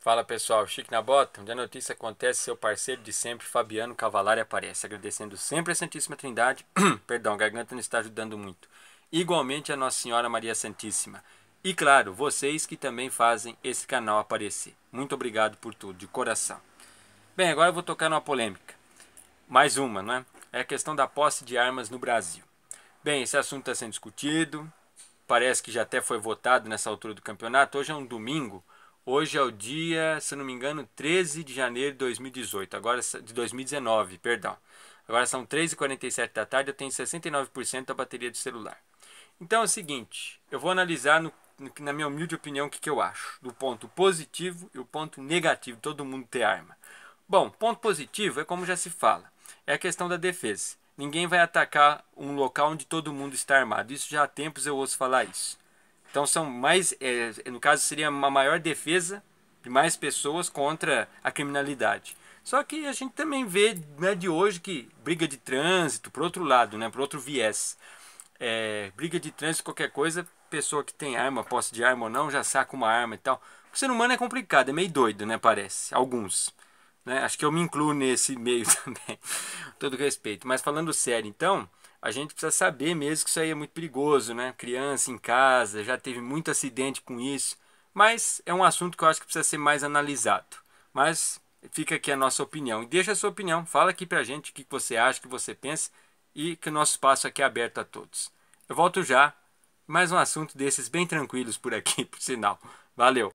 Fala pessoal, Chique na Bota, onde a notícia acontece, seu parceiro de sempre, Fabiano Cavalari, aparece, agradecendo sempre a Santíssima Trindade, perdão, garganta não está ajudando muito, igualmente a Nossa Senhora Maria Santíssima, e claro, vocês que também fazem esse canal aparecer. Muito obrigado por tudo, de coração. Bem, agora eu vou tocar numa polêmica, mais uma, não é? É a questão da posse de armas no Brasil. Bem, esse assunto está sendo discutido, parece que já até foi votado nessa altura do campeonato, hoje é um domingo, Hoje é o dia, se não me engano, 13 de janeiro de 2018, agora de 2019, perdão. Agora são 3h47 da tarde, eu tenho 69% da bateria do celular. Então é o seguinte, eu vou analisar, no, na minha humilde opinião, o que, que eu acho. Do ponto positivo e o ponto negativo, todo mundo ter arma. Bom, ponto positivo é como já se fala, é a questão da defesa. Ninguém vai atacar um local onde todo mundo está armado. Isso já há tempos eu ouço falar isso. Então são mais, é, é, no caso seria uma maior defesa de mais pessoas contra a criminalidade. Só que a gente também vê né, de hoje que briga de trânsito, por outro lado, né, por outro viés. É, briga de trânsito, qualquer coisa, pessoa que tem arma, posse de arma ou não, já saca uma arma e tal. O ser humano é complicado, é meio doido, né? Parece. Alguns. Né? Acho que eu me incluo nesse meio também. todo respeito. Mas falando sério, então, a gente precisa saber mesmo que isso aí é muito perigoso, né? Criança em casa, já teve muito acidente com isso, mas é um assunto que eu acho que precisa ser mais analisado. Mas fica aqui a nossa opinião. E deixa a sua opinião, fala aqui pra gente o que você acha, o que você pensa e que o nosso espaço aqui é aberto a todos. Eu volto já, mais um assunto desses bem tranquilos por aqui, por sinal. Valeu!